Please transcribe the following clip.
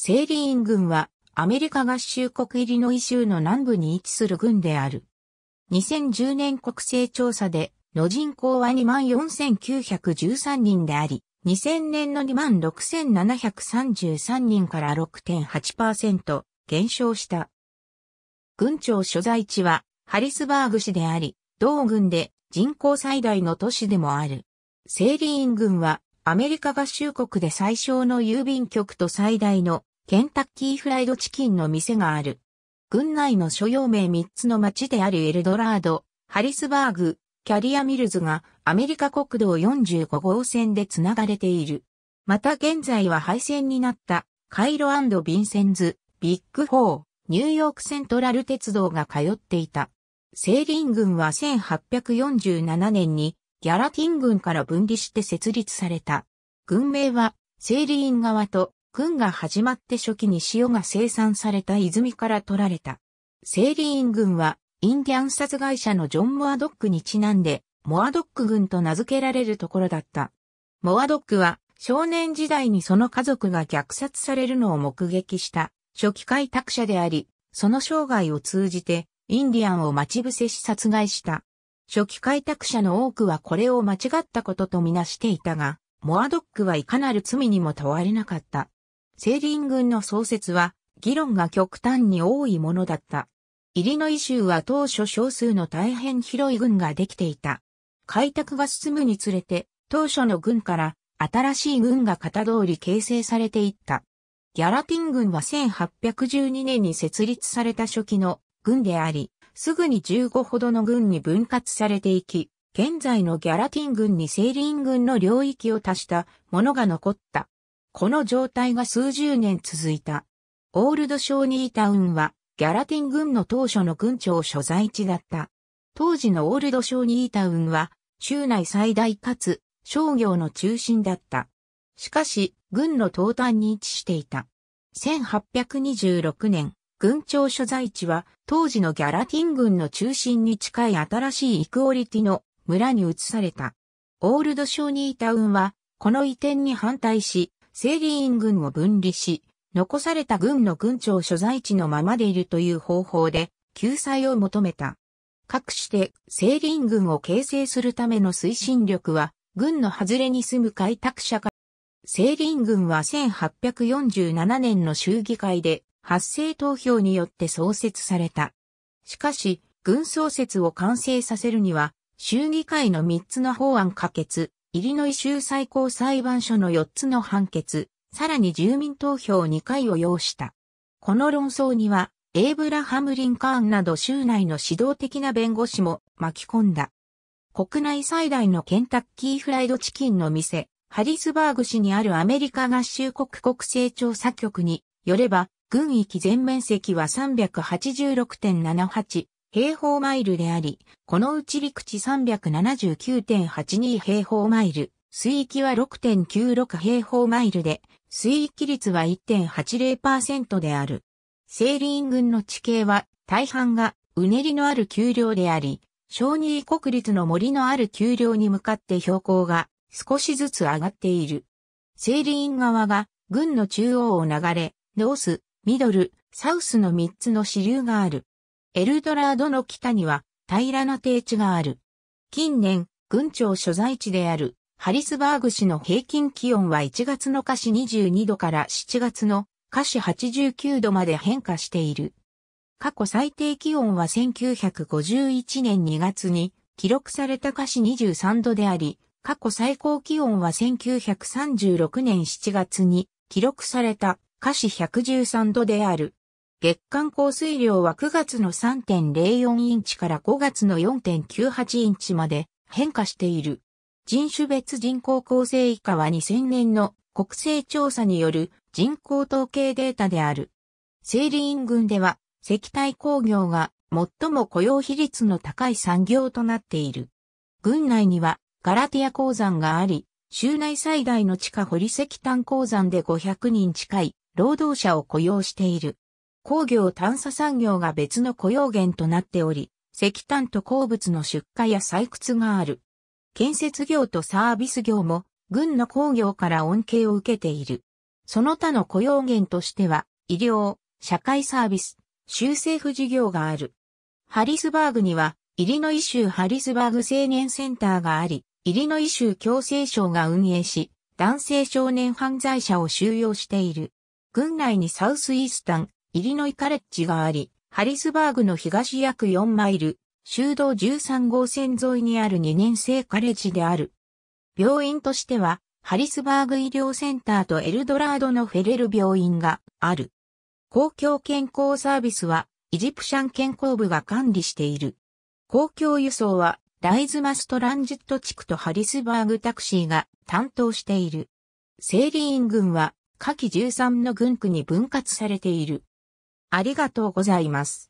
セーリーン軍はアメリカ合衆国イリノイ州の南部に位置する軍である。2010年国勢調査での人口は24,913人であり、2000年の26,733人から6.8%減少した。軍庁所在地はハリスバーグ市であり、同軍で人口最大の都市でもある。セーリーン軍はアメリカ合衆国で最小の郵便局と最大のケンタッキーフライドチキンの店がある。郡内の所要名3つの町であるエルドラード、ハリスバーグ、キャリアミルズがアメリカ国道45号線でつながれている。また現在は廃線になったカイロヴィンセンズ、ビッグ4、ニューヨークセントラル鉄道が通っていた。セーリン軍は1847年にギャラティン軍から分離して設立された。軍名はセーリン側と軍が始まって初期に塩が生産された泉から取られた。セーリーン軍は、インディアン殺害者のジョン・モアドックにちなんで、モアドック軍と名付けられるところだった。モアドックは、少年時代にその家族が虐殺されるのを目撃した、初期開拓者であり、その生涯を通じて、インディアンを待ち伏せし殺害した。初期開拓者の多くはこれを間違ったこととみなしていたが、モアドックはいかなる罪にも問われなかった。セーリン軍の創設は、議論が極端に多いものだった。イリノイ州は当初少数の大変広い軍ができていた。開拓が進むにつれて、当初の軍から新しい軍が型通り形成されていった。ギャラティン軍は1812年に設立された初期の軍であり、すぐに15ほどの軍に分割されていき、現在のギャラティン軍にセーリン軍の領域を足したものが残った。この状態が数十年続いた。オールドショーニータウンは、ギャラティン軍の当初の軍庁所在地だった。当時のオールドショーニータウンは、州内最大かつ商業の中心だった。しかし、軍の東端に位置していた。1826年、軍庁所在地は当時のギャラティン軍の中心に近い新しいイクオリティの村に移された。オールドショーニータウンは、この移転に反対し、整理員軍を分離し、残された軍の軍庁所在地のままでいるという方法で救済を求めた。かくして整理員軍を形成するための推進力は、軍の外れに住む開拓者から、整理員軍は1847年の衆議会で発生投票によって創設された。しかし、軍創設を完成させるには、衆議会の3つの法案可決、イリノイ州最高裁判所の4つの判決、さらに住民投票2回を要した。この論争には、エイブラハム・リンカーンなど州内の指導的な弁護士も巻き込んだ。国内最大のケンタッキーフライドチキンの店、ハリスバーグ市にあるアメリカ合衆国国勢調査局によれば、軍域全面積は386.78平方マイルであり、このうち陸地379.82平方マイル、水域は6.96平方マイルで、水域率は1.80%である。セーリン群の地形は大半がうねりのある丘陵であり、小二国立の森のある丘陵に向かって標高が少しずつ上がっている。セーリン側が群の中央を流れ、ノース、ミドル、サウスの3つの支流がある。エルドラードの北には平らな低地がある。近年、郡庁所在地であるハリスバーグ市の平均気温は1月の華氏22度から7月の華氏89度まで変化している。過去最低気温は1951年2月に記録された華氏23度であり、過去最高気温は1936年7月に記録された華氏113度である。月間降水量は9月の3.04インチから5月の4.98インチまで変化している。人種別人口構成以下は2000年の国勢調査による人口統計データである。セ理院群では石炭工業が最も雇用比率の高い産業となっている。群内にはガラティア鉱山があり、州内最大の地下掘り石炭鉱山で500人近い労働者を雇用している。工業探査産業が別の雇用源となっており、石炭と鉱物の出荷や採掘がある。建設業とサービス業も、軍の工業から恩恵を受けている。その他の雇用源としては、医療、社会サービス、州政府事業がある。ハリスバーグには、イリノイ州ハリスバーグ青年センターがあり、イリノイ州共生省が運営し、男性少年犯罪者を収容している。軍内にサウスイースタン、イリノイカレッジがあり、ハリスバーグの東約4マイル、修道13号線沿いにある2年生カレッジである。病院としては、ハリスバーグ医療センターとエルドラードのフェレル病院がある。公共健康サービスは、イジプシャン健康部が管理している。公共輸送は、ライズマストランジット地区とハリスバーグタクシーが担当している。セーリーンは、下記13の軍区に分割されている。ありがとうございます。